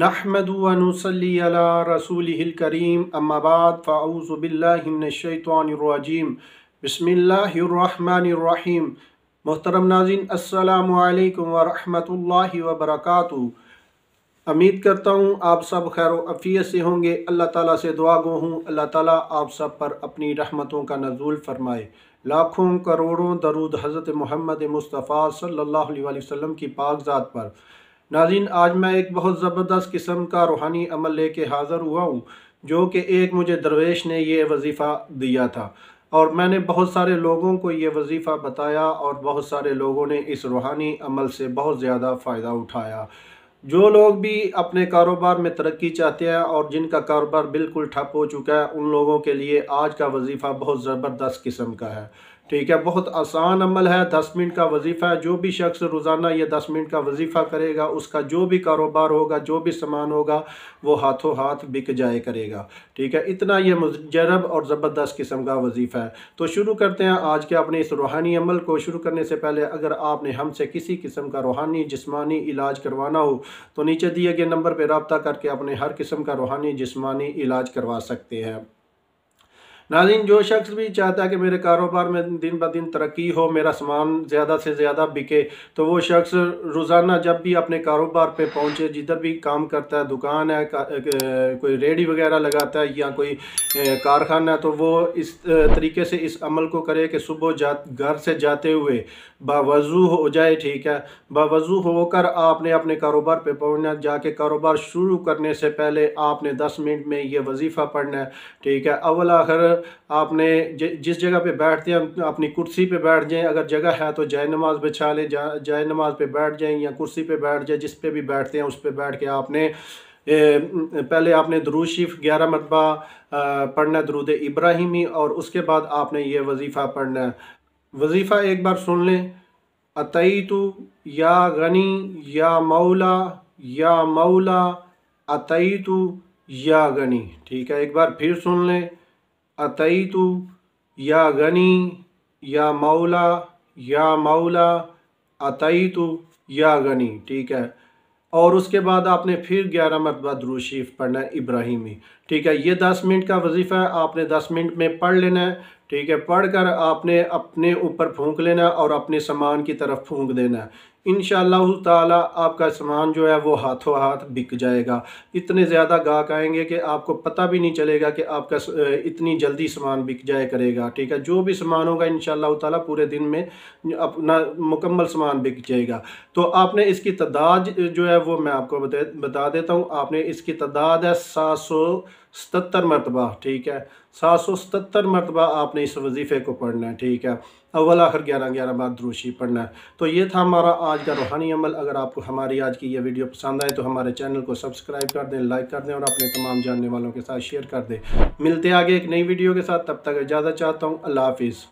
नहमदनसली रसूल करीम अम्माबाद फ़ाऊज़बिल्लिमिनशैतवानरजीम बसमीम मोहतरम नाजिन अल्लाम वरम वबरक उम्मीद करता हूँ आप सब खैर अफ़ीत से होंगे अल्लाह ताला से दुआ गो हूँ अल्लाह ताला आप सब पर अपनी रहमतों का नजूल फरमाए लाखों करोड़ों दरूद हज़रत महमद मुस्तफ़ा सल्लल्लाहु अलैहि की पाकज़ात पर नाजिन आज मैं एक बहुत ज़बरदस्त किस्म का रूहानी अमल लेके हाज़र हुआ हूँ जो कि एक मुझे दरवेश ने यह वजीफ़ा दिया था और मैंने बहुत सारे लोगों को ये वजीफ़ा बताया और बहुत सारे लोगों ने इस रूहानी अमल से बहुत ज़्यादा फ़ायदा उठाया जो लोग भी अपने कारोबार में तरक्की चाहते हैं और जिनका कारोबार बिल्कुल ठप हो चुका है उन लोगों के लिए आज का वजीफ़ा बहुत ज़बरदस्त किस्म का है ठीक है बहुत आसान अमल है दस मिनट का वजीफ़ा है जो भी शख्स रोज़ाना ये दस मिनट का वजीफ़ा करेगा उसका जो भी कारोबार होगा जो भी सामान होगा वो हाथों हाथ बिक जाए करेगा ठीक है इतना ये मुजरब और ज़बरदस्त किस्म का वजीफ़ा है तो शुरू करते हैं आज के अपने इस रूहानी अमल को शुरू करने से पहले अगर आपने हमसे किसी किस्म का रूहानी जिसमानी इलाज करवाना हो तो नीचे दिए गए नंबर पर रबता करके अपने हर किस्म का रूहानी जिसमानी इलाज करवा सकते हैं नाजिन जो शख्स भी चाहता है कि मेरे कारोबार में दिन ब दिन तरक्की हो मेरा सामान ज़्यादा से ज़्यादा बिके तो वो शख्स रोज़ाना जब भी अपने कारोबार पे पहुँचे जिधर भी काम करता है दुकान है कोई रेडी वगैरह लगाता है या कोई कारखाना है तो वो इस तरीके से इस अमल को करे कि सुबह जा घर से जाते हुए बावजू हो जाए ठीक है बावजू होकर आपने अपने कारोबार पर पहुँचना जाके कारोबार शुरू करने से पहले आपने दस मिनट में ये वजीफ़ा पढ़ना है ठीक है अवल आखिर आपने जिस जगह पे बैठते हैं अपनी कुर्सी पे बैठ जाएं अगर जगह है तो जाय नमाज बिछा लें जा जाय नमाज पे बैठ जाएं या कुर्सी पे बैठ जाएं जिस पे भी बैठते हैं उस पे बैठ के आपने ए, पहले आपने दरूद शरीफ ग्यारह मरतबा पढ़ना दरूद इब्राहिमी और उसके बाद आपने ये वजीफ़ा पढ़ना है वजीफ़ा एक बार सुन लें अतई तो या गनी या मौला या मौला अतई तो या गनी ठीक है एक बार फिर सुन लें अतईतु या गनी या मौला या मौला अतईतु या गनी ठीक है और उसके बाद आपने फिर ग्यारह मरतबा द्रूशीफ पढ़ना है इब्राहिमी ठीक है ये दस मिनट का वजीफ़ा है आपने दस मिनट में पढ़ लेना है ठीक है पढ़कर आपने अपने ऊपर फूंक लेना और अपने सामान की तरफ फूंक देना इन ताला आपका सामान जो है वो हाथों हाथ बिक जाएगा इतने ज़्यादा गाहक आएंगे कि आपको पता भी नहीं चलेगा कि आपका इतनी जल्दी सामान बिक जाया करेगा ठीक है जो भी सामान होगा इन ताला पूरे दिन में अपना मुकम्मल सामान बिक जाएगा तो आपने इसकी तादाद जो है वो मैं आपको बता देता हूँ आपने इसकी तदाद है सात सौ सतर मरतबा ठीक है सात सौ सतर मरतबा आपने इस वजीफ़े को पढ़ना है ठीक है अव्वल आखिर ग्यारह ग्यारह बाद दुरुशी पढ़ना है तो ये था हमारा आज का रूहानी अमल अगर आपको हमारी आज की ये वीडियो पसंद आए तो हमारे चैनल को सब्सक्राइब कर दें लाइक कर दें और अपने तमाम जानने वालों के साथ शेयर कर दें मिलते आगे एक नई वीडियो के साथ तब तक इजाज़त चाहता हूँ अल्लाह हाफिज़